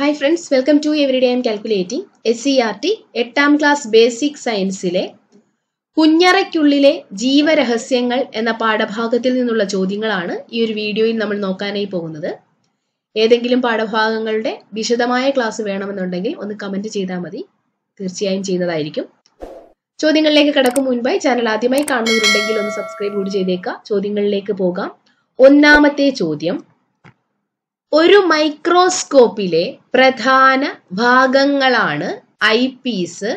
hi friends welcome to every day and calculating S C R T എട്ടാം class basic സയൻസിലെ കുഞ്ഞറയ്ക്കുള്ളിലെ ജീവരഹസ്യങ്ങൾ എന്ന പാഠഭാഗത്തിൽ നിന്നുള്ള ചോദ്യങ്ങളാണ് ഈ ഒരു വീഡിയോയിൽ നമ്മൾ നോക്കാനായി പോകുന്നത് ഏതെങ്കിലും പാഠഭാഗങ്ങളുടെ വിശദമായ ക്ലാസ് വേണമെന്നുണ്ടെങ്കിൽ ഒന്ന് കമൻറ്റ് ചെയ്താൽ മതി തീർച്ചയായും ചെയ്യുന്നതായിരിക്കും ചോദ്യങ്ങളിലേക്ക് കടക്കും മുൻപായി ചാനൽ ആദ്യമായി കാണുന്നവരുണ്ടെങ്കിൽ ഒന്ന് സബ്സ്ക്രൈബ് കൂടി ചെയ്തേക്കുക ചോദ്യങ്ങളിലേക്ക് പോകാം ഒന്നാമത്തെ ചോദ്യം ഒരു മൈക്രോസ്കോപ്പിലെ പ്രധാന ഭാഗങ്ങളാണ് ഐപീസ്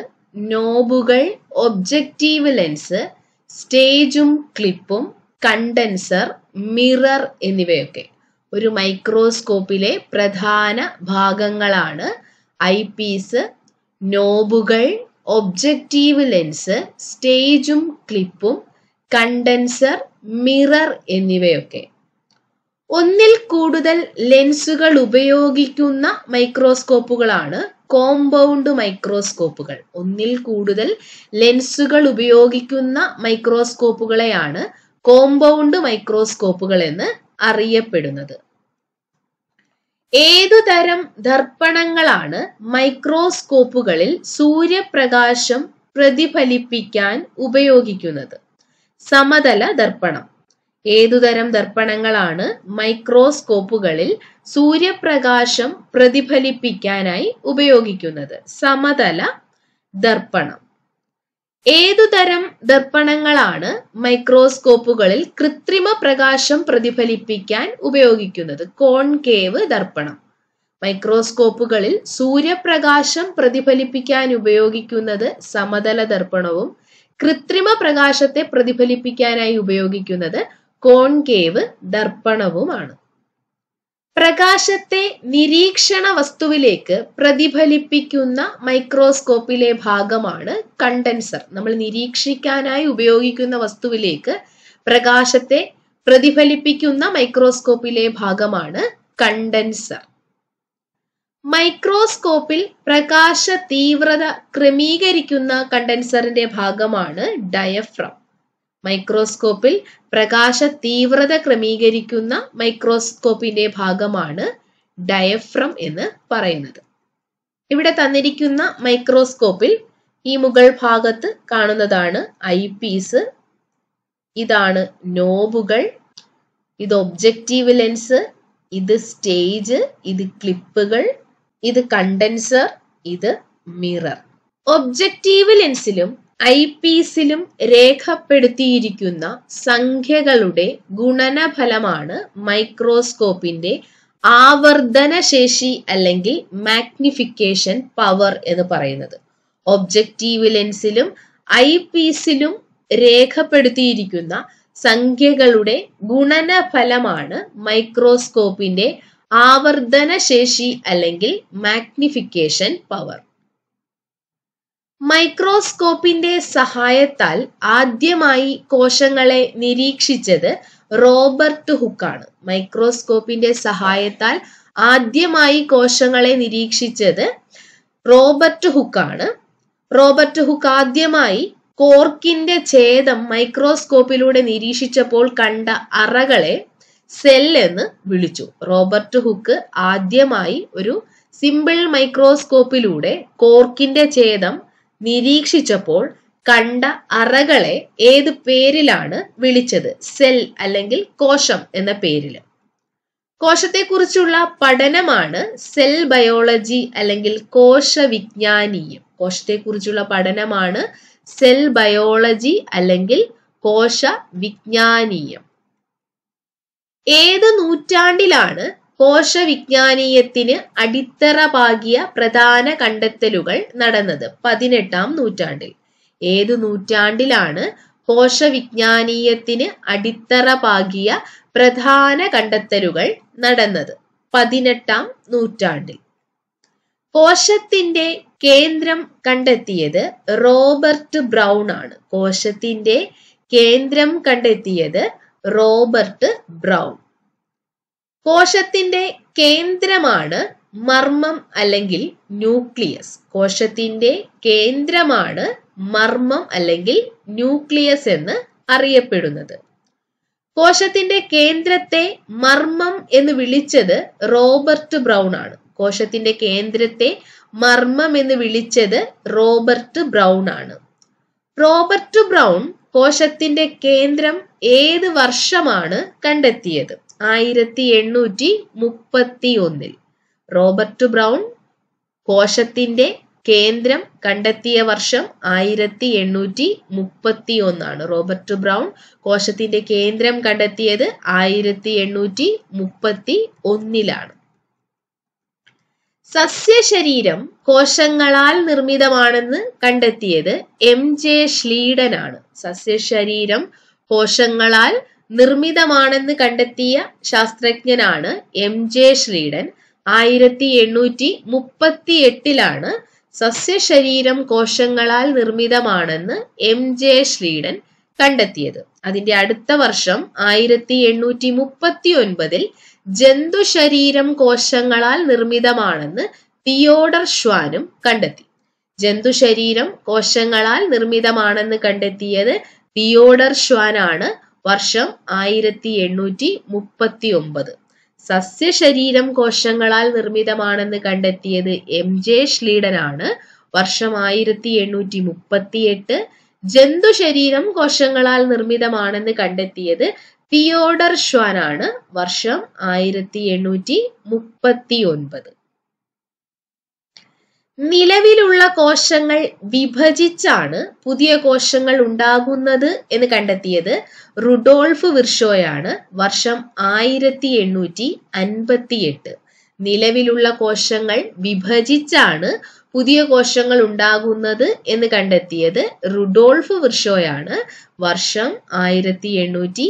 നോബുകൾ ഒബ്ജക്റ്റീവ് ലെൻസ് സ്റ്റേജും ക്ലിപ്പും കണ്ടൻസർ മിറർ എന്നിവയൊക്കെ ഒരു മൈക്രോസ്കോപ്പിലെ പ്രധാന ഭാഗങ്ങളാണ് ഐപീസ് നോബുകൾ ഒബ്ജക്റ്റീവ് ലെൻസ് സ്റ്റേജും ക്ലിപ്പും കണ്ടൻസർ മിറർ എന്നിവയൊക്കെ ഒന്നിൽ കൂടുതൽ ലെൻസുകൾ ഉപയോഗിക്കുന്ന മൈക്രോസ്കോപ്പുകളാണ് കോമ്പൗണ്ട് മൈക്രോസ്കോപ്പുകൾ ഒന്നിൽ കൂടുതൽ ലെൻസുകൾ ഉപയോഗിക്കുന്ന മൈക്രോസ്കോപ്പുകളെയാണ് കോമ്പൗണ്ട് മൈക്രോസ്കോപ്പുകൾ എന്ന് അറിയപ്പെടുന്നത് ഏതുതരം ദർപ്പണങ്ങളാണ് മൈക്രോസ്കോപ്പുകളിൽ സൂര്യപ്രകാശം പ്രതിഫലിപ്പിക്കാൻ ഉപയോഗിക്കുന്നത് സമതല ദർപ്പണം ഏതുതരം ദർപ്പണങ്ങളാണ് മൈക്രോസ്കോപ്പുകളിൽ സൂര്യപ്രകാശം പ്രതിഫലിപ്പിക്കാനായി ഉപയോഗിക്കുന്നത് സമതല ദർപ്പണം ഏതുതരം ദർപ്പണങ്ങളാണ് മൈക്രോസ്കോപ്പുകളിൽ കൃത്രിമ പ്രകാശം പ്രതിഫലിപ്പിക്കാൻ ഉപയോഗിക്കുന്നത് കോൺകേവ് ദർപ്പണം മൈക്രോസ്കോപ്പുകളിൽ സൂര്യപ്രകാശം പ്രതിഫലിപ്പിക്കാൻ ഉപയോഗിക്കുന്നത് സമതല ദർപ്പണവും കൃത്രിമ പ്രകാശത്തെ പ്രതിഫലിപ്പിക്കാനായി ഉപയോഗിക്കുന്നത് കോൺകേവ് ദർപ്പണവുമാണ് പ്രകാശത്തെ നിരീക്ഷണ വസ്തുവിലേക്ക് പ്രതിഫലിപ്പിക്കുന്ന മൈക്രോസ്കോപ്പിലെ ഭാഗമാണ് കണ്ടൻസർ നമ്മൾ നിരീക്ഷിക്കാനായി ഉപയോഗിക്കുന്ന വസ്തുവിലേക്ക് പ്രകാശത്തെ പ്രതിഫലിപ്പിക്കുന്ന മൈക്രോസ്കോപ്പിലെ ഭാഗമാണ് കണ്ടൻസർ മൈക്രോസ്കോപ്പിൽ പ്രകാശ തീവ്രത ക്രമീകരിക്കുന്ന കണ്ടൻസറിന്റെ ഭാഗമാണ് ഡയഫ്രം മൈക്രോസ്കോപ്പിൽ പ്രകാശ തീവ്രത ക്രമീകരിക്കുന്ന മൈക്രോസ്കോപ്പിന്റെ ഭാഗമാണ് ഡയഫ്രം എന്ന് പറയുന്നത് ഇവിടെ തന്നിരിക്കുന്ന മൈക്രോസ്കോപ്പിൽ ഈ മുകൾ ഭാഗത്ത് കാണുന്നതാണ് ഐ പീസ് ഇതാണ് നോബുകൾ ഇത് ഒബ്ജക്റ്റീവ് ലെൻസ് ഇത് സ്റ്റേജ് ഇത് ക്ലിപ്പുകൾ ഇത് കണ്ടൻസർ ഇത് മിറർ ഒബ്ജക്റ്റീവ് ലെൻസിലും ഐ സിലും രേഖപ്പെടുത്തിയിരിക്കുന്ന സംഖ്യകളുടെ ഗുണനഫലമാണ് മൈക്രോസ്കോപ്പിന്റെ ആവർത്തന ശേഷി അല്ലെങ്കിൽ മാഗ്നിഫിക്കേഷൻ പവർ എന്ന് പറയുന്നത് ഒബ്ജക്റ്റീവ് ലെൻസിലും ഐ സിലും രേഖപ്പെടുത്തിയിരിക്കുന്ന സംഖ്യകളുടെ ഗുണനഫലമാണ് മൈക്രോസ്കോപ്പിന്റെ ആവർത്തന ശേഷി അല്ലെങ്കിൽ മാഗ്നിഫിക്കേഷൻ പവർ മൈക്രോസ്കോപ്പിന്റെ സഹായത്താൽ ആദ്യമായി കോശങ്ങളെ നിരീക്ഷിച്ചത് റോബർട്ട് ഹുക്കാണ് മൈക്രോസ്കോപ്പിന്റെ സഹായത്താൽ ആദ്യമായി കോശങ്ങളെ നിരീക്ഷിച്ചത് റോബർട്ട് ഹുക്കാണ് റോബർട്ട് ഹുക്ക് ആദ്യമായി കോർക്കിന്റെ ഛേദം മൈക്രോസ്കോപ്പിലൂടെ നിരീക്ഷിച്ചപ്പോൾ കണ്ട അറകളെ സെൽ എന്ന് വിളിച്ചു റോബർട്ട് ഹുക്ക് ആദ്യമായി ഒരു സിമ്പിൾ മൈക്രോസ്കോപ്പിലൂടെ കോർക്കിന്റെ ഛേദം നിരീക്ഷിച്ചപ്പോൾ കണ്ട അറകളെ ഏത് പേരിലാണ് വിളിച്ചത് സെൽ അല്ലെങ്കിൽ കോശം എന്ന പേരിൽ കോശത്തെക്കുറിച്ചുള്ള പഠനമാണ് സെൽ ബയോളജി അല്ലെങ്കിൽ കോശവിജ്ഞാനീയം കോശത്തെക്കുറിച്ചുള്ള പഠനമാണ് സെൽ ബയോളജി അല്ലെങ്കിൽ കോശ വിജ്ഞാനീയം ഏത് നൂറ്റാണ്ടിലാണ് കോശവിജ്ഞാനീയത്തിന് അടിത്തറ പാകിയ പ്രധാന കണ്ടെത്തലുകൾ നടന്നത് പതിനെട്ടാം നൂറ്റാണ്ടിൽ ഏതു നൂറ്റാണ്ടിലാണ് കോശവിജ്ഞാനീയത്തിന് അടിത്തറ പാകിയ പ്രധാന കണ്ടെത്തലുകൾ നടന്നത് പതിനെട്ടാം നൂറ്റാണ്ടിൽ കോശത്തിന്റെ കേന്ദ്രം കണ്ടെത്തിയത് റോബർട്ട് ബ്രൗൺ ആണ് കോശത്തിന്റെ കേന്ദ്രം കണ്ടെത്തിയത് റോബർട്ട് ബ്രൗൺ കോശത്തിന്റെ കേന്ദ്രമാണ് മർമ്മം അല്ലെങ്കിൽ ന്യൂക്ലിയസ് കോശത്തിന്റെ കേന്ദ്രമാണ് മർമ്മം അല്ലെങ്കിൽ ന്യൂക്ലിയസ് എന്ന് അറിയപ്പെടുന്നത് കോശത്തിന്റെ കേന്ദ്രത്തെ മർമ്മം എന്ന് വിളിച്ചത് റോബർട്ട് ബ്രൗൺ ആണ് കോശത്തിന്റെ കേന്ദ്രത്തെ മർമ്മം എന്ന് വിളിച്ചത് റോബർട്ട് ബ്രൗൺ ആണ് റോബർട്ട് ബ്രൗൺ കോശത്തിന്റെ കേന്ദ്രം ഏത് വർഷമാണ് കണ്ടെത്തിയത് ആയിരത്തി എണ്ണൂറ്റി മുപ്പത്തി ഒന്നിൽ റോബർട്ട് ബ്രൗൺ കോശത്തിന്റെ കേന്ദ്രം കണ്ടെത്തിയ വർഷം ആയിരത്തി എണ്ണൂറ്റി മുപ്പത്തി ഒന്നാണ് റോബർട്ട് ബ്രൗൺ കോശത്തിന്റെ കേന്ദ്രം കണ്ടെത്തിയത് ആയിരത്തി എണ്ണൂറ്റി മുപ്പത്തി ഒന്നിലാണ് സസ്യശരീരം കോശങ്ങളാൽ നിർമ്മിതമാണെന്ന് കണ്ടെത്തിയത് എം ജെ ഷ്ലീഡനാണ് സസ്യശരീരം കോശങ്ങളാൽ നിർമ്മിതമാണെന്ന് കണ്ടെത്തിയ ശാസ്ത്രജ്ഞനാണ് എം ജെ ശ്രീഡൻ ആയിരത്തി എണ്ണൂറ്റി മുപ്പത്തി എട്ടിലാണ് സസ്യശരീരം കോശങ്ങളാൽ നിർമ്മിതമാണെന്ന് എം ജെ ശ്രീഡൻ കണ്ടെത്തിയത് അതിന്റെ അടുത്ത വർഷം ആയിരത്തി എണ്ണൂറ്റി മുപ്പത്തി ഒൻപതിൽ ജന്തുശരീരം കോശങ്ങളാൽ നിർമ്മിതമാണെന്ന് തിയോഡർ ഷ്വാനും കണ്ടെത്തി ജന്തുശരീരം കോശങ്ങളാൽ നിർമ്മിതമാണെന്ന് കണ്ടെത്തിയത് തിയോഡർ ഷ്വാനാണ് വർഷം ആയിരത്തി എണ്ണൂറ്റി മുപ്പത്തി ഒമ്പത് സസ്യശരീരം കോശങ്ങളാൽ നിർമ്മിതമാണെന്ന് കണ്ടെത്തിയത് എം ജെ ശ്ലീഡനാണ് വർഷം ആയിരത്തി എണ്ണൂറ്റി മുപ്പത്തി മുപ്പത്തിയെട്ട് ജന്തുശരീരം കോശങ്ങളാൽ നിർമ്മിതമാണെന്ന് കണ്ടെത്തിയത് തിയോഡർ ഷ്വാനാണ് വർഷം ആയിരത്തി എണ്ണൂറ്റി മുപ്പത്തി ഒൻപത് നിലവിലുള്ള കോശങ്ങൾ വിഭജിച്ചാണ് പുതിയ കോശങ്ങൾ ഉണ്ടാകുന്നത് എന്ന് കണ്ടെത്തിയത് റുഡോൾഫ് വിർഷോയാണ് വർഷം ആയിരത്തി എണ്ണൂറ്റി എട്ട് നിലവിലുള്ള കോശങ്ങൾ വിഭജിച്ചാണ് പുതിയ കോശങ്ങൾ ഉണ്ടാകുന്നത് എന്ന് കണ്ടെത്തിയത് റുഡോൾഫ് വിർഷോയാണ് വർഷം ആയിരത്തി എണ്ണൂറ്റി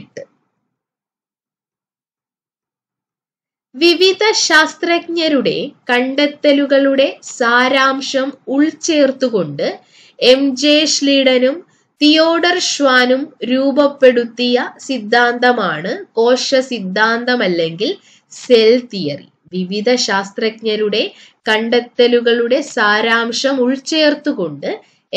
എട്ട് വിവിധ ശാസ്ത്രജ്ഞരുടെ കണ്ടെത്തലുകളുടെ സാരാംശം ഉൾച്ചേർത്തുകൊണ്ട് എം ജെ ഷ്ലീഡനും തിയോഡർ ഷ്വാനും രൂപപ്പെടുത്തിയ സിദ്ധാന്തമാണ് കോശ സിദ്ധാന്തം അല്ലെങ്കിൽ സെൽ തിയറി വിവിധ ശാസ്ത്രജ്ഞരുടെ കണ്ടെത്തലുകളുടെ സാരാംശം ഉൾച്ചേർത്തുകൊണ്ട്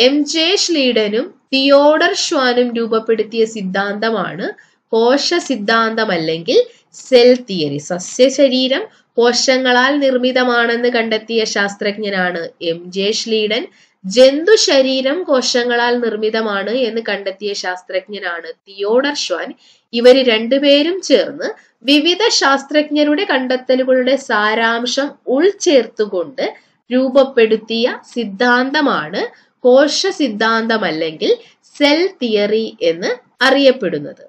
എം ജെ ഷ്ലീഡനും തിയോഡർ ഷ്വാനും രൂപപ്പെടുത്തിയ സിദ്ധാന്തമാണ് കോശ സിദ്ധാന്തമല്ലെങ്കിൽ സെൽ തിയറി സസ്യശരീരം കോശങ്ങളാൽ നിർമ്മിതമാണെന്ന് കണ്ടെത്തിയ ശാസ്ത്രജ്ഞനാണ് എം ജെ ശ്ലീഡൻ ജന്തു ശരീരം കോശങ്ങളാൽ നിർമ്മിതമാണ് എന്ന് കണ്ടെത്തിയ ശാസ്ത്രജ്ഞനാണ് തിയോഡർ ഷ്വാൻ ഇവർ രണ്ടുപേരും ചേർന്ന് വിവിധ ശാസ്ത്രജ്ഞരുടെ കണ്ടെത്തലുകളുടെ സാരാംശം ഉൾചേർത്തുകൊണ്ട് രൂപപ്പെടുത്തിയ സിദ്ധാന്തമാണ് കോശ സിദ്ധാന്തമല്ലെങ്കിൽ സെൽ തിയറി എന്ന് അറിയപ്പെടുന്നത്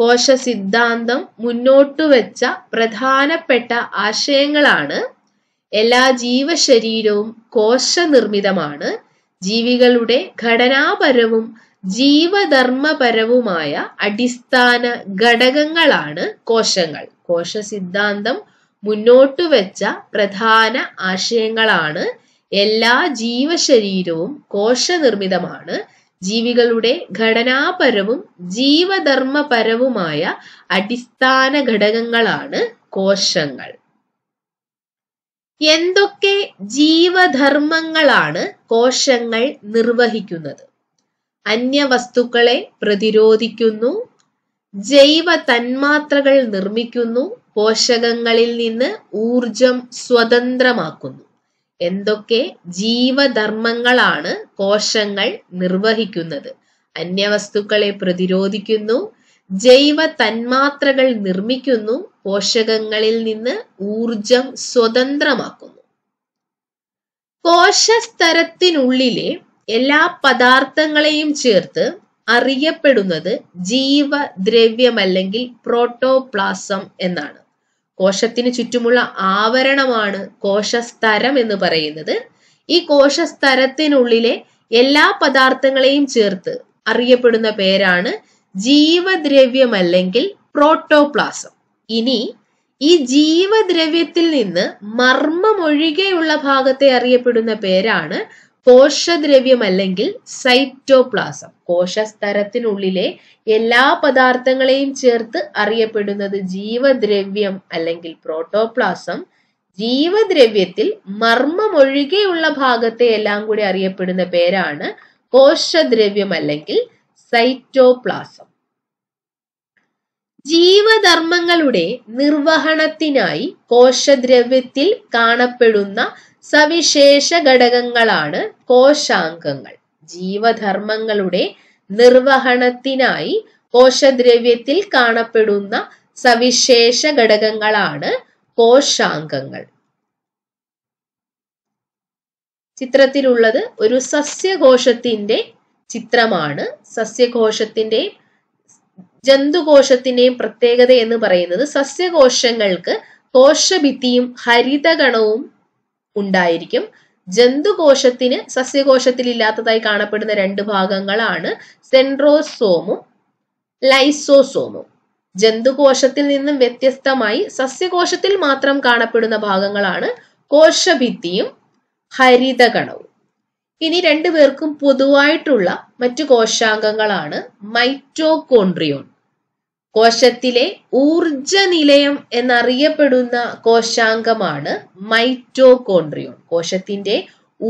കോശ സിദ്ധാന്തം വെച്ച പ്രധാനപ്പെട്ട ആശയങ്ങളാണ് എല്ലാ ജീവശരീരവും കോശനിർമ്മിതമാണ് ജീവികളുടെ ഘടനാപരവും ജീവധർമ്മപരവുമായ അടിസ്ഥാന ഘടകങ്ങളാണ് കോശങ്ങൾ കോശ സിദ്ധാന്തം മുന്നോട്ടു വെച്ച പ്രധാന ആശയങ്ങളാണ് എല്ലാ ജീവശരീരവും കോശനിർമ്മിതമാണ് ജീവികളുടെ ഘടനാപരവും ജീവധർമ്മപരവുമായ അടിസ്ഥാന ഘടകങ്ങളാണ് കോശങ്ങൾ എന്തൊക്കെ ജീവധർമ്മങ്ങളാണ് കോശങ്ങൾ നിർവഹിക്കുന്നത് അന്യവസ്തുക്കളെ പ്രതിരോധിക്കുന്നു ജൈവ തന്മാത്രകൾ നിർമ്മിക്കുന്നു പോഷകങ്ങളിൽ നിന്ന് ഊർജം സ്വതന്ത്രമാക്കുന്നു എന്തൊക്കെ ജീവധർമ്മങ്ങളാണ് കോശങ്ങൾ നിർവഹിക്കുന്നത് അന്യവസ്തുക്കളെ പ്രതിരോധിക്കുന്നു ജൈവ തന്മാത്രകൾ നിർമ്മിക്കുന്നു പോഷകങ്ങളിൽ നിന്ന് ഊർജം സ്വതന്ത്രമാക്കുന്നു കോശസ്തരത്തിനുള്ളിലെ എല്ലാ പദാർത്ഥങ്ങളെയും ചേർത്ത് അറിയപ്പെടുന്നത് ജീവദ്രവ്യമല്ലെങ്കിൽ പ്രോട്ടോപ്ലാസം എന്നാണ് കോശത്തിന് ചുറ്റുമുള്ള ആവരണമാണ് കോശസ്തരം എന്ന് പറയുന്നത് ഈ കോശസ്തരത്തിനുള്ളിലെ എല്ലാ പദാർത്ഥങ്ങളെയും ചേർത്ത് അറിയപ്പെടുന്ന പേരാണ് ജീവദ്രവ്യം അല്ലെങ്കിൽ പ്രോട്ടോപ്ലാസം ഇനി ഈ ജീവദ്രവ്യത്തിൽ നിന്ന് മർമ്മമൊഴികെയുള്ള ഭാഗത്തെ അറിയപ്പെടുന്ന പേരാണ് കോശദ്രവ്യമല്ലെങ്കിൽ സൈറ്റോപ്ലാസം കോശസ്തരത്തിനുള്ളിലെ എല്ലാ പദാർത്ഥങ്ങളെയും ചേർത്ത് അറിയപ്പെടുന്നത് ജീവദ്രവ്യം അല്ലെങ്കിൽ പ്രോട്ടോപ്ലാസം ജീവദ്രവ്യത്തിൽ മർമ്മമൊഴികെയുള്ള ഭാഗത്തെ എല്ലാം കൂടി അറിയപ്പെടുന്ന പേരാണ് കോശദ്രവ്യം അല്ലെങ്കിൽ സൈറ്റോപ്ലാസം ജീവധർമ്മങ്ങളുടെ നിർവഹണത്തിനായി കോശദ്രവ്യത്തിൽ കാണപ്പെടുന്ന സവിശേഷ ഘടകങ്ങളാണ് കോശാംഗങ്ങൾ ജീവധർമ്മങ്ങളുടെ നിർവഹണത്തിനായി കോശദ്രവ്യത്തിൽ കാണപ്പെടുന്ന സവിശേഷ ഘടകങ്ങളാണ് കോശാംഗങ്ങൾ ചിത്രത്തിലുള്ളത് ഒരു സസ്യകോശത്തിന്റെ ചിത്രമാണ് സസ്യകോശത്തിന്റെ ജന്തുകോശത്തിന്റെയും പ്രത്യേകത എന്ന് പറയുന്നത് സസ്യകോശങ്ങൾക്ക് കോശഭിത്തിയും ഹരിതഗണവും ഉണ്ടായിരിക്കും ജന്തുകോശത്തിന് സസ്യകോശത്തിൽ ഇല്ലാത്തതായി കാണപ്പെടുന്ന രണ്ട് ഭാഗങ്ങളാണ് സെൻട്രോസോമും ലൈസോസോമും ജന്തുകോശത്തിൽ നിന്നും വ്യത്യസ്തമായി സസ്യകോശത്തിൽ മാത്രം കാണപ്പെടുന്ന ഭാഗങ്ങളാണ് കോശഭിത്തിയും ഹരിതകണവും ഇനി രണ്ടുപേർക്കും പൊതുവായിട്ടുള്ള മറ്റു കോശാംഗങ്ങളാണ് മൈറ്റോകോൺഡ്രിയോൺ കോശത്തിലെ ഊർജ നിലയം എന്നറിയപ്പെടുന്ന കോശാംഗമാണ് മൈറ്റോകോൺട്രിയോൺ കോശത്തിന്റെ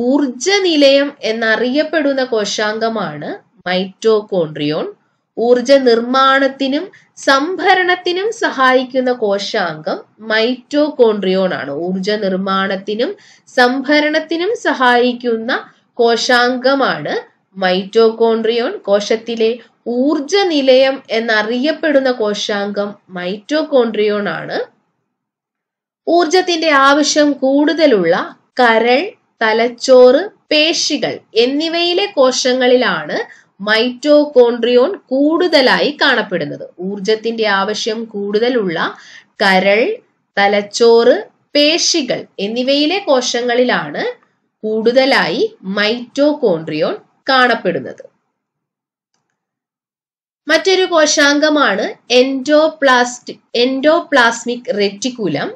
ഊർജ നിലയം എന്നറിയപ്പെടുന്ന കോശാംഗമാണ് മൈറ്റോകോൺട്രിയോൺ ഊർജ നിർമ്മാണത്തിനും സംഭരണത്തിനും സഹായിക്കുന്ന കോശാംഗം മൈറ്റോകോൺട്രിയോൺ ആണ് ഊർജ നിർമ്മാണത്തിനും സംഭരണത്തിനും സഹായിക്കുന്ന കോശാംഗമാണ് മൈറ്റോകോൺട്രിയോൺ കോശത്തിലെ ഊർജ നിലയം എന്നറിയപ്പെടുന്ന കോശാംഗം മൈറ്റോകോൺട്രിയോൺ ആണ് ഊർജത്തിന്റെ ആവശ്യം കൂടുതലുള്ള കരൾ തലച്ചോറ് പേശികൾ എന്നിവയിലെ കോശങ്ങളിലാണ് മൈറ്റോകോൺട്രിയോൺ കൂടുതലായി കാണപ്പെടുന്നത് ഊർജത്തിന്റെ ആവശ്യം കൂടുതലുള്ള കരൾ തലച്ചോറ് പേശികൾ എന്നിവയിലെ കോശങ്ങളിലാണ് കൂടുതലായി മൈറ്റോകോൺട്രിയോൺ കാണപ്പെടുന്നത് മറ്റൊരു കോശാംഗമാണ് എൻഡോപ്ലാസ്റ്റി എൻഡോപ്ലാസ്മിക് റെറ്റിക്കുലം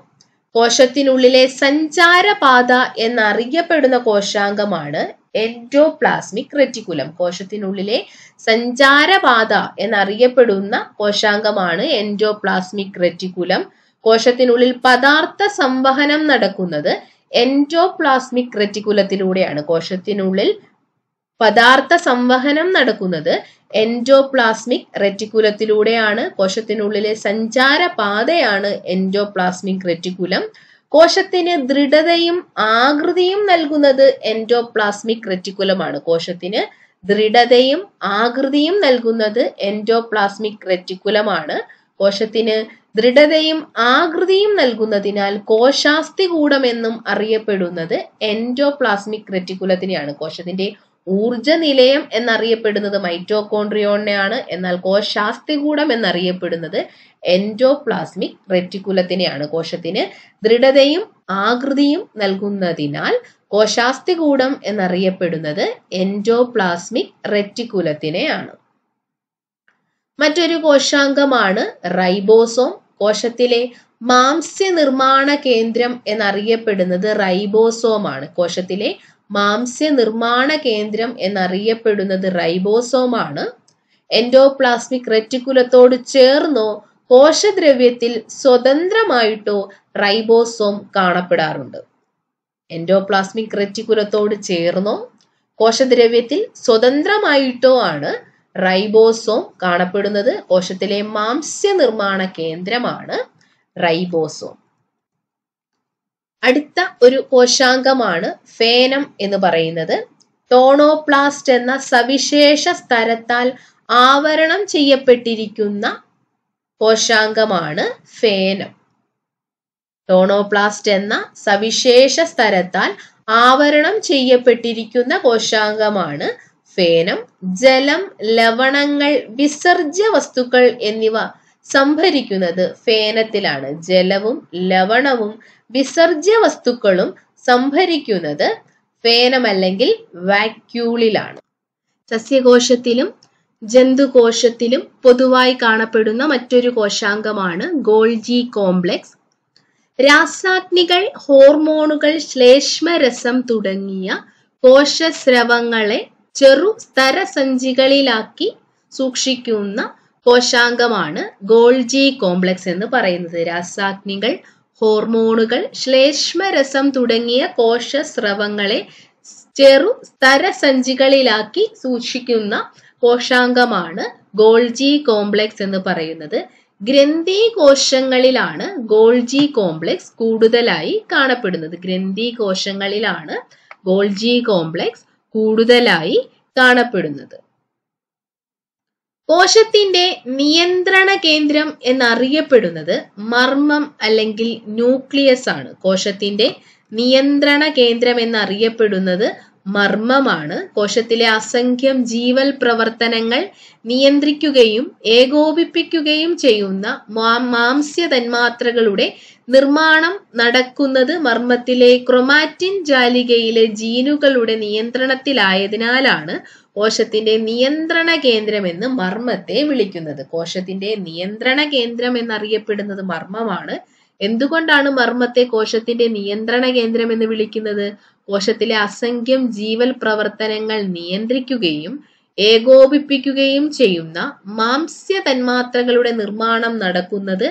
കോശത്തിനുള്ളിലെ സഞ്ചാരപാത എന്നറിയപ്പെടുന്ന കോശാംഗമാണ് എൻഡോപ്ലാസ്മിക് റെറ്റിക്കുലം കോശത്തിനുള്ളിലെ സഞ്ചാരപാത എന്നറിയപ്പെടുന്ന കോശാംഗമാണ് എൻഡോപ്ലാസ്മിക് റെറ്റിക്കുലം കോശത്തിനുള്ളിൽ പദാർത്ഥ സംവഹനം നടക്കുന്നത് എൻഡോപ്ലാസ്മിക് റെറ്റിക്കുലത്തിലൂടെയാണ് കോശത്തിനുള്ളിൽ പദാർത്ഥ സംവഹനം നടക്കുന്നത് എൻഡോപ്ലാസ്മിക് റെറ്റിക്കുലത്തിലൂടെയാണ് കോശത്തിനുള്ളിലെ സഞ്ചാരപാതയാണ് എൻഡോപ്ലാസ്മിക് റെറ്റിക്കുലം കോശത്തിന് ദൃഢതയും ആകൃതിയും നൽകുന്നത് എൻഡോപ്ലാസ്മിക് റെറ്റിക്കുലമാണ് കോശത്തിന് ദൃഢതയും ആകൃതിയും നൽകുന്നത് എൻഡോപ്ലാസ്മിക് റെറ്റിക്കുലമാണ് കോശത്തിന് ദൃഢതയും ആകൃതിയും നൽകുന്നതിനാൽ കോശാസ്തി കൂടമെന്നും അറിയപ്പെടുന്നത് എൻഡോപ്ലാസ്മിക് റെറ്റിക്കുലത്തിനെയാണ് കോശത്തിന്റെ ഊർജ നിലയം എന്നറിയപ്പെടുന്നത് മൈറ്റോകോൺട്രിയോണിനെയാണ് എന്നാൽ കോശാസ്തികൂടം എന്നറിയപ്പെടുന്നത് എൻഡോപ്ലാസ്മിക് റെറ്റിക്കുലത്തിനെയാണ് കോശത്തിന് ദൃഢതയും ആകൃതിയും നൽകുന്നതിനാൽ കോശാസ്തികൂടം എന്നറിയപ്പെടുന്നത് എൻഡോപ്ലാസ്മിക് റെറ്റിക്കുലത്തിനെയാണ് മറ്റൊരു കോശാംഗമാണ് റൈബോസോം കോശത്തിലെ മാംസ്യ നിർമ്മാണ കേന്ദ്രം എന്നറിയപ്പെടുന്നത് റൈബോസോമാണ് കോശത്തിലെ മാംസ്യ നിർമ്മാണ കേന്ദ്രം എന്നറിയപ്പെടുന്നത് ആണ് എൻഡോപ്ലാസ്മിക് റെറ്റിക്കുലത്തോട് ചേർന്നോ കോശദ്രവ്യത്തിൽ സ്വതന്ത്രമായിട്ടോ റൈബോസോം കാണപ്പെടാറുണ്ട് എൻഡോപ്ലാസ്മിക് റെറ്റിക്കുലത്തോട് ചേർന്നോ കോശദ്രവ്യത്തിൽ സ്വതന്ത്രമായിട്ടോ ആണ് റൈബോസോം കാണപ്പെടുന്നത് കോശത്തിലെ മാംസ്യ നിർമ്മാണ കേന്ദ്രമാണ് റൈബോസോം അടുത്ത ഒരു കോശാംഗമാണ് ഫേനം എന്ന് പറയുന്നത് ടോണോപ്ലാസ്റ്റ് എന്ന സവിശേഷ സ്ഥലത്താൽ ആവരണം ചെയ്യപ്പെട്ടിരിക്കുന്ന കോശാംഗമാണ് ഫേനം ടോണോപ്ലാസ്റ്റ് എന്ന സവിശേഷ സ്ഥലത്താൽ ആവരണം ചെയ്യപ്പെട്ടിരിക്കുന്ന കോശാംഗമാണ് ഫേനം ജലം ലവണങ്ങൾ വിസർജ്യ വസ്തുക്കൾ എന്നിവ സംഭരിക്കുന്നത് ഫേനത്തിലാണ് ജലവും ലവണവും വിസർജ്യ വസ്തുക്കളും സംഭരിക്കുന്നത് അല്ലെങ്കിൽ വാക്യൂളിലാണ് സസ്യകോശത്തിലും ജന്തുകോശത്തിലും പൊതുവായി കാണപ്പെടുന്ന മറ്റൊരു കോശാംഗമാണ് ഗോൾജി കോംപ്ലക്സ് രാസാഗ്നികൾ ഹോർമോണുകൾ ശ്ലേഷ്മരസം തുടങ്ങിയ കോശസ്രവങ്ങളെ ചെറു സ്ഥരസഞ്ചികളിലാക്കി സൂക്ഷിക്കുന്ന കോശാംഗമാണ് ഗോൾജി കോംപ്ലക്സ് എന്ന് പറയുന്നത് രാസാഗ്നികൾ ഹോർമോണുകൾ ശ്ലേഷ്മരസം തുടങ്ങിയ കോശസ്രവങ്ങളെ ചെറു സ്ഥരസഞ്ചികളിലാക്കി സൂക്ഷിക്കുന്ന കോശാംഗമാണ് ഗോൾജി കോംപ്ലക്സ് എന്ന് പറയുന്നത് ഗ്രന്ഥി കോശങ്ങളിലാണ് ഗോൾജി കോംപ്ലക്സ് കൂടുതലായി കാണപ്പെടുന്നത് ഗ്രന്ഥി കോശങ്ങളിലാണ് ഗോൾജി കോംപ്ലക്സ് കൂടുതലായി കാണപ്പെടുന്നത് കോശത്തിന്റെ നിയന്ത്രണ കേന്ദ്രം എന്നറിയപ്പെടുന്നത് മർമ്മം അല്ലെങ്കിൽ ന്യൂക്ലിയസ് ആണ് കോശത്തിന്റെ നിയന്ത്രണ കേന്ദ്രം എന്നറിയപ്പെടുന്നത് മർമ്മമാണ് കോശത്തിലെ അസംഖ്യം ജീവൽ പ്രവർത്തനങ്ങൾ നിയന്ത്രിക്കുകയും ഏകോപിപ്പിക്കുകയും ചെയ്യുന്ന മാംസ്യ തന്മാത്രകളുടെ നിർമ്മാണം നടക്കുന്നത് മർമ്മത്തിലെ ക്രൊമാറ്റിൻ ജാലികയിലെ ജീനുകളുടെ നിയന്ത്രണത്തിലായതിനാലാണ് കോശത്തിന്റെ നിയന്ത്രണ കേന്ദ്രമെന്ന് മർമ്മത്തെ വിളിക്കുന്നത് കോശത്തിന്റെ നിയന്ത്രണ കേന്ദ്രം എന്നറിയപ്പെടുന്നത് മർമ്മമാണ് എന്തുകൊണ്ടാണ് മർമ്മത്തെ കോശത്തിന്റെ നിയന്ത്രണ കേന്ദ്രം എന്ന് വിളിക്കുന്നത് കോശത്തിലെ അസംഖ്യം ജീവൽ പ്രവർത്തനങ്ങൾ നിയന്ത്രിക്കുകയും ഏകോപിപ്പിക്കുകയും ചെയ്യുന്ന മാംസ്യ തന്മാത്രകളുടെ നിർമ്മാണം നടക്കുന്നത്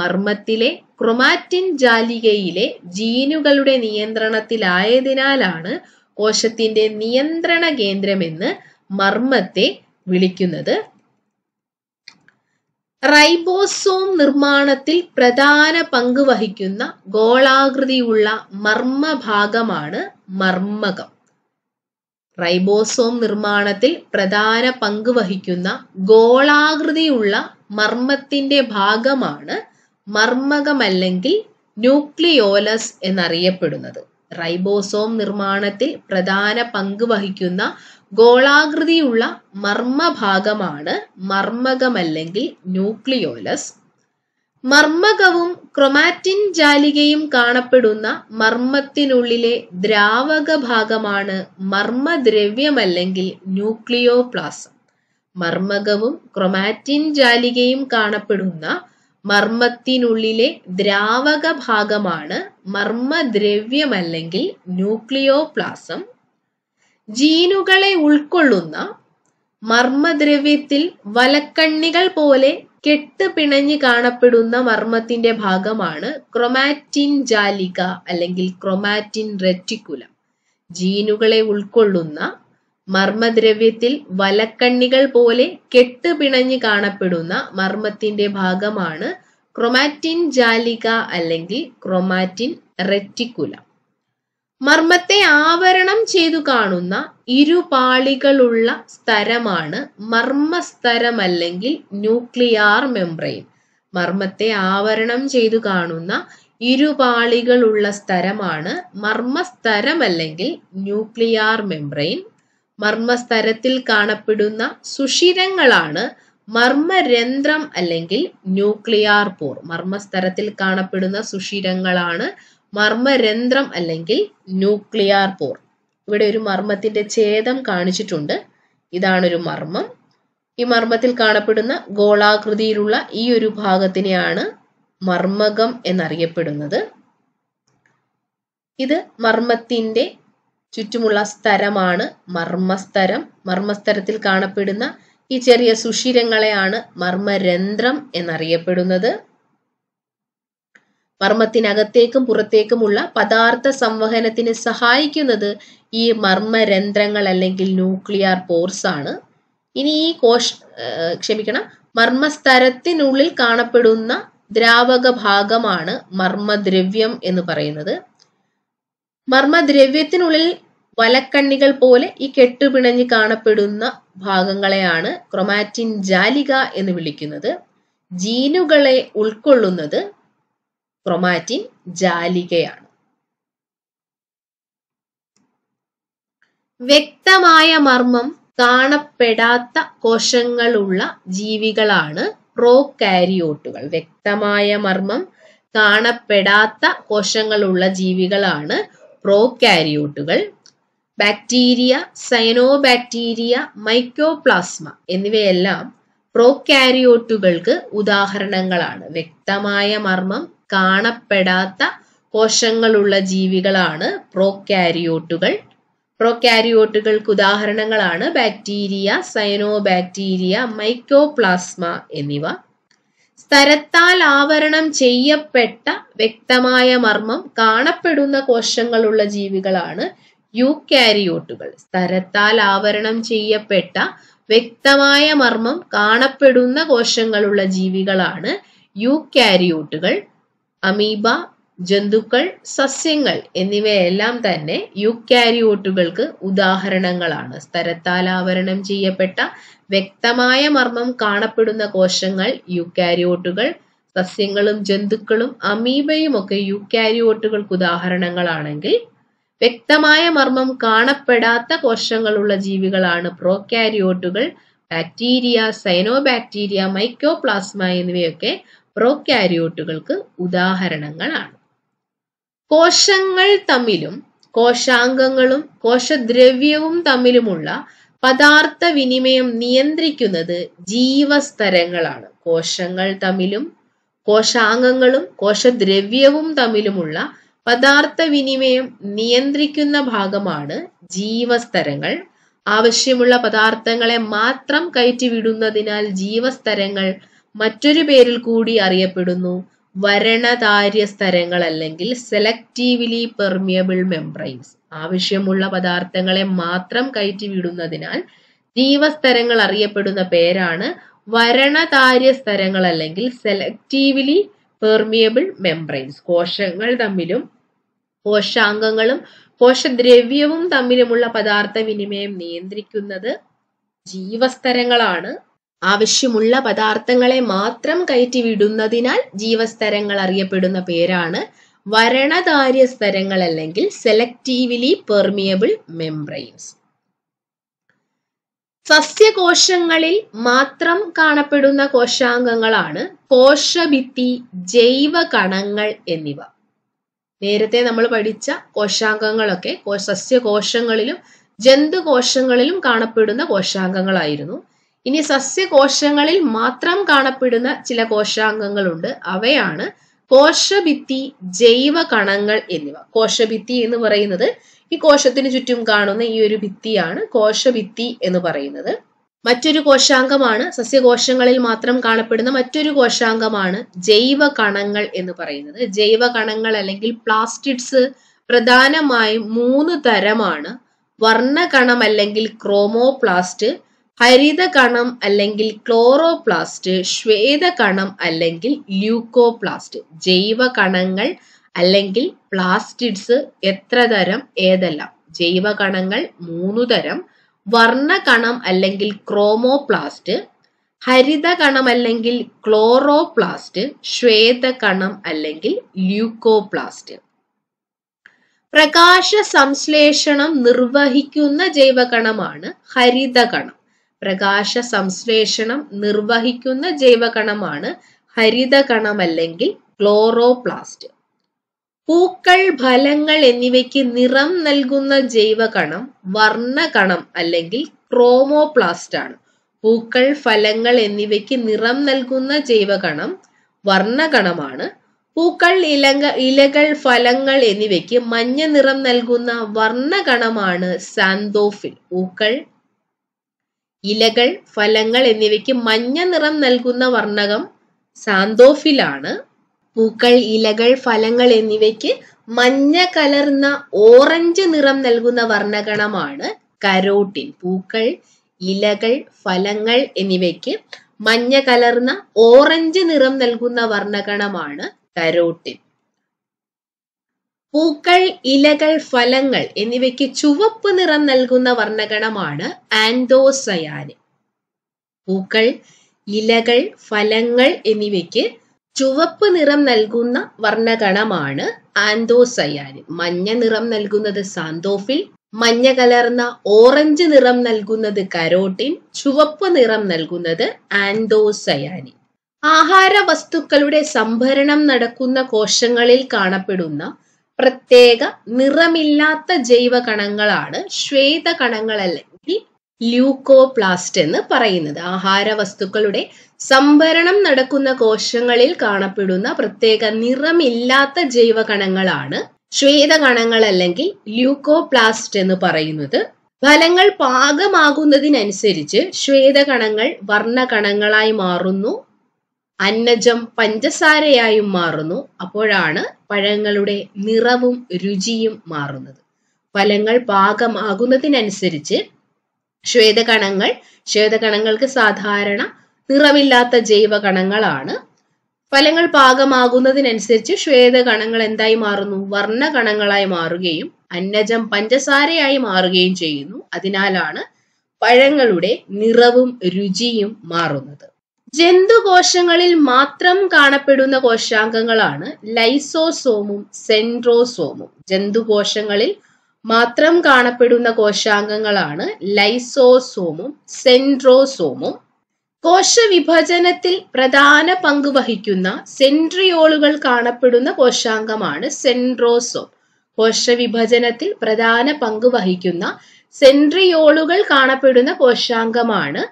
മർമ്മത്തിലെ ക്രൊമാറ്റിൻ ജാലികയിലെ ജീനുകളുടെ നിയന്ത്രണത്തിലായതിനാലാണ് കോശത്തിന്റെ നിയന്ത്രണ കേന്ദ്രമെന്ന് മർമ്മത്തെ വിളിക്കുന്നത് റൈബോസോം നിർമ്മാണത്തിൽ പ്രധാന പങ്ക് വഹിക്കുന്ന ഗോളാകൃതിയുള്ള മർമ്മഭാഗമാണ് മർമ്മകം റൈബോസോം നിർമ്മാണത്തിൽ പ്രധാന പങ്ക് വഹിക്കുന്ന ഗോളാകൃതിയുള്ള മർമ്മത്തിന്റെ ഭാഗമാണ് മർമ്മകമല്ലെങ്കിൽ ന്യൂക്ലിയോലസ് എന്നറിയപ്പെടുന്നത് റൈബോസോം നിർമ്മാണത്തിൽ പ്രധാന പങ്ക് വഹിക്കുന്ന ഗോളാകൃതിയുള്ള മർമ്മഭാഗമാണ് മർമ്മകമല്ലെങ്കിൽ ന്യൂക്ലിയോലസ് മർമ്മകവും ക്രൊമാറ്റിൻ ജാലികയും കാണപ്പെടുന്ന മർമ്മത്തിനുള്ളിലെ ദ്രാവക ഭാഗമാണ് മർമ്മദ്രവ്യമല്ലെങ്കിൽ ന്യൂക്ലിയോപ്ലാസം മർമ്മകവും ക്രൊമാറ്റിൻ ജാലികയും കാണപ്പെടുന്ന മർമ്മത്തിനുള്ളിലെ ദ്രാവക ഭാഗമാണ് മർമ്മദ്രവ്യമല്ലെങ്കിൽ ന്യൂക്ലിയോപ്ലാസം ജീനുകളെ ഉൾക്കൊള്ളുന്ന മർമ്മദ്രവ്യത്തിൽ വലക്കണ്ണികൾ പോലെ കെട്ട് പിണഞ്ഞു കാണപ്പെടുന്ന മർമ്മത്തിന്റെ ഭാഗമാണ് ക്രൊമാറ്റിൻ ജാലിക അല്ലെങ്കിൽ ക്രൊമാറ്റിൻ റെറ്റിക്കുലം ജീനുകളെ ഉൾക്കൊള്ളുന്ന മർമ്മദ്രവ്യത്തിൽ വലക്കണ്ണികൾ പോലെ പിണഞ്ഞു കാണപ്പെടുന്ന മർമ്മത്തിന്റെ ഭാഗമാണ് ക്രൊമാറ്റിൻ ജാലിക അല്ലെങ്കിൽ ക്രൊമാറ്റിൻ റെറ്റിക്കുലം മർമ്മത്തെ ആവരണം ചെയ്തു കാണുന്ന ഇരുപാളികളുള്ള സ്തരമാണ് മർമ്മസ്തരം അല്ലെങ്കിൽ ന്യൂക്ലിയാർ മെംബ്രെയിൻ മർമ്മത്തെ ആവരണം ചെയ്തു കാണുന്ന ഇരുപാളികളുള്ള സ്തരമാണ് മർമ്മസ്തരം അല്ലെങ്കിൽ ന്യൂക്ലിയാർ മെംബ്രെയിൻ മർമ്മസ്തരത്തിൽ കാണപ്പെടുന്ന സുഷിരങ്ങളാണ് മർമ്മരന്ധ്രം അല്ലെങ്കിൽ ന്യൂക്ലിയാർ പോർ മർമ്മസ്തരത്തിൽ കാണപ്പെടുന്ന സുഷിരങ്ങളാണ് മർമ്മരന്ധ്രം അല്ലെങ്കിൽ ന്യൂക്ലിയാർ പോർ ഇവിടെ ഒരു മർമ്മത്തിന്റെ ഛേദം കാണിച്ചിട്ടുണ്ട് ഇതാണൊരു മർമ്മം ഈ മർമ്മത്തിൽ കാണപ്പെടുന്ന ഗോളാകൃതിയിലുള്ള ഈ ഒരു ഭാഗത്തിനെയാണ് മർമ്മകം എന്നറിയപ്പെടുന്നത് ഇത് മർമ്മത്തിന്റെ ചുറ്റുമുള്ള സ്തരമാണ് മർമ്മസ്തരം മർമ്മസ്തരത്തിൽ കാണപ്പെടുന്ന ഈ ചെറിയ സുഷിരങ്ങളെയാണ് മർമ്മരന്ധ്രം എന്നറിയപ്പെടുന്നത് മർമ്മത്തിനകത്തേക്കും പുറത്തേക്കുമുള്ള പദാർത്ഥ സംവഹനത്തിന് സഹായിക്കുന്നത് ഈ മർമ്മരന്ധ്രങ്ങൾ അല്ലെങ്കിൽ ന്യൂക്ലിയർ പോർസ് ആണ് ഇനി ഈ കോഷ് ക്ഷമിക്കണം മർമ്മസ്തരത്തിനുള്ളിൽ കാണപ്പെടുന്ന ദ്രാവക ഭാഗമാണ് മർമ്മദ്രവ്യം എന്ന് പറയുന്നത് മർമ്മദ്രവ്യത്തിനുള്ളിൽ വലക്കണ്ണികൾ പോലെ ഈ കെട്ടുപിണഞ്ഞ് കാണപ്പെടുന്ന ഭാഗങ്ങളെയാണ് ക്രൊമാറ്റിൻ ജാലിക എന്ന് വിളിക്കുന്നത് ജീനുകളെ ഉൾക്കൊള്ളുന്നത് ക്രൊമാറ്റിൻ ജാലികയാണ് വ്യക്തമായ മർമ്മം കാണപ്പെടാത്ത കോശങ്ങളുള്ള ജീവികളാണ് കാരിയോട്ടുകൾ വ്യക്തമായ മർമ്മം കാണപ്പെടാത്ത കോശങ്ങളുള്ള ജീവികളാണ് പ്രോകാരിയോട്ടുകൾ ബാക്ടീരിയ സൈനോബാക്ടീരിയ മൈക്രോപ്ലാസ്മ എന്നിവയെല്ലാം പ്രോകാരിയോട്ടുകൾക്ക് ഉദാഹരണങ്ങളാണ് വ്യക്തമായ മർമ്മം കാണപ്പെടാത്ത കോശങ്ങളുള്ള ജീവികളാണ് പ്രോകാരിയോട്ടുകൾ പ്രോകാരിയോട്ടുകൾക്ക് ഉദാഹരണങ്ങളാണ് ബാക്ടീരിയ സൈനോബാക്ടീരിയ മൈക്രോപ്ലാസ്മ എന്നിവ സ്തരത്താൽ ആവരണം ചെയ്യപ്പെട്ട വ്യക്തമായ മർമ്മം കാണപ്പെടുന്ന കോശങ്ങളുള്ള ജീവികളാണ് യൂക്യാരിയോട്ടുകൾ സ്തരത്താൽ ആവരണം ചെയ്യപ്പെട്ട വ്യക്തമായ മർമ്മം കാണപ്പെടുന്ന കോശങ്ങളുള്ള ജീവികളാണ് യൂക്യാരിയോട്ടുകൾ അമീബ ജന്തുക്കൾ സസ്യങ്ങൾ എന്നിവയെല്ലാം തന്നെ യൂക്യാരിയോട്ടുകൾക്ക് ഉദാഹരണങ്ങളാണ് സ്തരത്താൽ ആവരണം ചെയ്യപ്പെട്ട വ്യക്തമായ മർമ്മം കാണപ്പെടുന്ന കോശങ്ങൾ യൂക്കാരിയോട്ടുകൾ സസ്യങ്ങളും ജന്തുക്കളും അമീബയും ഒക്കെ യൂക്കാരിയോട്ടുകൾക്ക് ഉദാഹരണങ്ങളാണെങ്കിൽ വ്യക്തമായ മർമ്മം കാണപ്പെടാത്ത കോശങ്ങളുള്ള ജീവികളാണ് പ്രോക്കാരിയോട്ടുകൾ ബാക്ടീരിയ സൈനോബാക്ടീരിയ മൈക്കോപ്ലാസ്മ എന്നിവയൊക്കെ പ്രോക്കാരിയോട്ടുകൾക്ക് ഉദാഹരണങ്ങളാണ് കോശങ്ങൾ തമ്മിലും കോശാംഗങ്ങളും കോശദ്രവ്യവും തമ്മിലുമുള്ള പദാർത്ഥ വിനിമയം നിയന്ത്രിക്കുന്നത് ജീവസ്തരങ്ങളാണ് കോശങ്ങൾ തമ്മിലും കോശാംഗങ്ങളും കോശദ്രവ്യവും തമ്മിലുമുള്ള പദാർത്ഥ വിനിമയം നിയന്ത്രിക്കുന്ന ഭാഗമാണ് ജീവസ്തരങ്ങൾ ആവശ്യമുള്ള പദാർത്ഥങ്ങളെ മാത്രം കയറ്റിവിടുന്നതിനാൽ ജീവസ്തരങ്ങൾ മറ്റൊരു പേരിൽ കൂടി അറിയപ്പെടുന്നു വരണതാര്യസ്തരങ്ങൾ അല്ലെങ്കിൽ സെലക്റ്റീവ്ലി പെർമിയബിൾ മെംബ്രൈൻസ് ആവശ്യമുള്ള പദാർത്ഥങ്ങളെ മാത്രം വിടുന്നതിനാൽ ജീവസ്തരങ്ങൾ അറിയപ്പെടുന്ന പേരാണ് വരണതാര്യസ്തരങ്ങൾ അല്ലെങ്കിൽ സെലക്റ്റീവ്ലി പെർമിയബിൾ മെംബ്രൈൻസ് കോശങ്ങൾ തമ്മിലും കോശാംഗങ്ങളും കോശദ്രവ്യവും തമ്മിലുമുള്ള പദാർത്ഥ വിനിമയം നിയന്ത്രിക്കുന്നത് ജീവസ്തരങ്ങളാണ് ആവശ്യമുള്ള പദാർത്ഥങ്ങളെ മാത്രം കയറ്റിവിടുന്നതിനാൽ ജീവസ്തരങ്ങൾ അറിയപ്പെടുന്ന പേരാണ് വരണധാര്യ സ്തരങ്ങൾ അല്ലെങ്കിൽ സെലക്റ്റീവ്ലി പെർമിയബിൾ മെംബ്രെയിൻസ് സസ്യകോശങ്ങളിൽ മാത്രം കാണപ്പെടുന്ന കോശാംഗങ്ങളാണ് കോശഭിത്തി ജൈവ കണങ്ങൾ എന്നിവ നേരത്തെ നമ്മൾ പഠിച്ച കോശാംഗങ്ങളൊക്കെ സസ്യകോശങ്ങളിലും ജന്തുകോശങ്ങളിലും കാണപ്പെടുന്ന കോശാംഗങ്ങളായിരുന്നു ഇനി സസ്യകോശങ്ങളിൽ മാത്രം കാണപ്പെടുന്ന ചില കോശാംഗങ്ങളുണ്ട് അവയാണ് കോശഭിത്തി ജൈവ കണങ്ങൾ എന്നിവ കോശഭിത്തി എന്ന് പറയുന്നത് ഈ കോശത്തിന് ചുറ്റും കാണുന്ന ഈ ഒരു ഭിത്തിയാണ് കോശഭിത്തി എന്ന് പറയുന്നത് മറ്റൊരു കോശാംഗമാണ് സസ്യകോശങ്ങളിൽ മാത്രം കാണപ്പെടുന്ന മറ്റൊരു കോശാംഗമാണ് ജൈവ കണങ്ങൾ എന്ന് പറയുന്നത് ജൈവ കണങ്ങൾ അല്ലെങ്കിൽ പ്ലാസ്റ്റിഡ്സ് പ്രധാനമായും മൂന്ന് തരമാണ് വർണ്ണകണം അല്ലെങ്കിൽ ക്രോമോപ്ലാസ്റ്റ് ഹരിതകണം അല്ലെങ്കിൽ ക്ലോറോപ്ലാസ്റ്റ് ശ്വേതകണം അല്ലെങ്കിൽ ല്യൂക്കോപ്ലാസ്റ്റ് ജൈവ കണങ്ങൾ അല്ലെങ്കിൽ പ്ലാസ്റ്റിഡ്സ് എത്ര തരം ഏതെല്ലാം ജൈവ കണങ്ങൾ മൂന്ന് തരം വർണ്ണകണം അല്ലെങ്കിൽ ക്രോമോപ്ലാസ്റ്റ് ഹരിതകണം അല്ലെങ്കിൽ ക്ലോറോപ്ലാസ്റ്റ് ശ്വേതകണം അല്ലെങ്കിൽ ല്യൂക്കോപ്ലാസ്റ്റ് പ്രകാശ സംശ്ലേഷണം നിർവഹിക്കുന്ന ജൈവകണമാണ് ഹരിതകണം പ്രകാശ സംശ്ലേഷണം നിർവഹിക്കുന്ന ജൈവകണമാണ് ഹരിതകണം അല്ലെങ്കിൽ ക്ലോറോപ്ലാസ്റ്റ് പൂക്കൾ ഫലങ്ങൾ എന്നിവയ്ക്ക് നിറം നൽകുന്ന ജൈവകണം വർണ്ണകണം അല്ലെങ്കിൽ ക്രോമോപ്ലാസ്റ്റ് ആണ് പൂക്കൾ ഫലങ്ങൾ എന്നിവയ്ക്ക് നിറം നൽകുന്ന ജൈവകണം വർണ്ണകണമാണ് പൂക്കൾ ഇലങ്ക ഇലകൾ ഫലങ്ങൾ എന്നിവയ്ക്ക് മഞ്ഞ നിറം നൽകുന്ന വർണ്ണകണമാണ് സാന്തോഫിൽ പൂക്കൾ ഇലകൾ ഫലങ്ങൾ എന്നിവയ്ക്ക് മഞ്ഞ നിറം നൽകുന്ന വർണ്ണകം സാന്തോഫിലാണ് പൂക്കൾ ഇലകൾ ഫലങ്ങൾ എന്നിവയ്ക്ക് മഞ്ഞ കലർന്ന ഓറഞ്ച് നിറം നൽകുന്ന വർണ്ണഗണമാണ് കരോട്ടിൻ പൂക്കൾ ഇലകൾ ഫലങ്ങൾ എന്നിവയ്ക്ക് മഞ്ഞ കലർന്ന ഓറഞ്ച് നിറം നൽകുന്ന വർണ്ണഗണമാണ് കരോട്ടിൻ പൂക്കൾ ഇലകൾ ഫലങ്ങൾ എന്നിവയ്ക്ക് ചുവപ്പ് നിറം നൽകുന്ന വർണ്ണഗണമാണ് ആൻഡോസയാന് പൂക്കൾ ഇലകൾ ഫലങ്ങൾ എന്നിവയ്ക്ക് ചുവപ്പ് നിറം നൽകുന്ന വർണ്ണഗണമാണ് ആൻഡോസയാന് മഞ്ഞ നിറം നൽകുന്നത് സാന്തോഫിൽ മഞ്ഞ കലർന്ന ഓറഞ്ച് നിറം നൽകുന്നത് കരോട്ടിൻ ചുവപ്പ് നിറം നൽകുന്നത് ആൻഡോസയാന് ആഹാര വസ്തുക്കളുടെ സംഭരണം നടക്കുന്ന കോശങ്ങളിൽ കാണപ്പെടുന്ന പ്രത്യേക നിറമില്ലാത്ത ജൈവ കണങ്ങളാണ് ശ്വേത കണങ്ങൾ അല്ലെങ്കിൽ ല്യൂക്കോപ്ലാസ്റ്റ് എന്ന് പറയുന്നത് ആഹാര വസ്തുക്കളുടെ സംഭരണം നടക്കുന്ന കോശങ്ങളിൽ കാണപ്പെടുന്ന പ്രത്യേക നിറമില്ലാത്ത ജൈവ കണങ്ങളാണ് ശ്വേത കണങ്ങൾ അല്ലെങ്കിൽ ല്യൂക്കോപ്ലാസ്റ്റ് എന്ന് പറയുന്നത് ഫലങ്ങൾ പാകമാകുന്നതിനനുസരിച്ച് ശ്വേതകണങ്ങൾ വർണ്ണകണങ്ങളായി മാറുന്നു അന്നജം പഞ്ചസാരയായും മാറുന്നു അപ്പോഴാണ് പഴങ്ങളുടെ നിറവും രുചിയും മാറുന്നത് ഫലങ്ങൾ പാകമാകുന്നതിനനുസരിച്ച് ശ്വേതകണങ്ങൾ ശ്വേതകണങ്ങൾക്ക് സാധാരണ നിറമില്ലാത്ത ജൈവ കണങ്ങളാണ് ഫലങ്ങൾ പാകമാകുന്നതിനനുസരിച്ച് ശ്വേതകണങ്ങൾ എന്തായി മാറുന്നു വർണ്ണകണങ്ങളായി മാറുകയും അന്നജം പഞ്ചസാരയായി മാറുകയും ചെയ്യുന്നു അതിനാലാണ് പഴങ്ങളുടെ നിറവും രുചിയും മാറുന്നത് ജന്തുകോശങ്ങളിൽ മാത്രം കാണപ്പെടുന്ന കോശാംഗങ്ങളാണ് ലൈസോസോമും സെൻട്രോസോമും ജന്തുകോശങ്ങളിൽ മാത്രം കാണപ്പെടുന്ന കോശാംഗങ്ങളാണ് ലൈസോസോമും സെൻട്രോസോമും കോശവിഭജനത്തിൽ പ്രധാന പങ്ക് വഹിക്കുന്ന സെൻട്രിയോളുകൾ കാണപ്പെടുന്ന കോശാംഗമാണ് സെൻട്രോസോം കോശവിഭജനത്തിൽ പ്രധാന പങ്ക് വഹിക്കുന്ന സെൻട്രിയോളുകൾ കാണപ്പെടുന്ന കോശാംഗമാണ്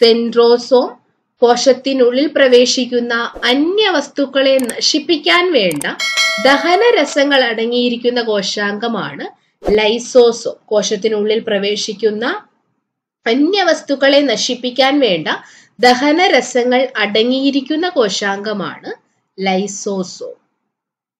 സെൻട്രോസോം കോശത്തിനുള്ളിൽ പ്രവേശിക്കുന്ന അന്യവസ്തുക്കളെ നശിപ്പിക്കാൻ വേണ്ട ദഹനരസങ്ങൾ അടങ്ങിയിരിക്കുന്ന കോശാംഗമാണ് ലൈസോസോ കോശത്തിനുള്ളിൽ പ്രവേശിക്കുന്ന അന്യവസ്തുക്കളെ നശിപ്പിക്കാൻ വേണ്ട ദഹനരസങ്ങൾ അടങ്ങിയിരിക്കുന്ന കോശാംഗമാണ് ലൈസോസോ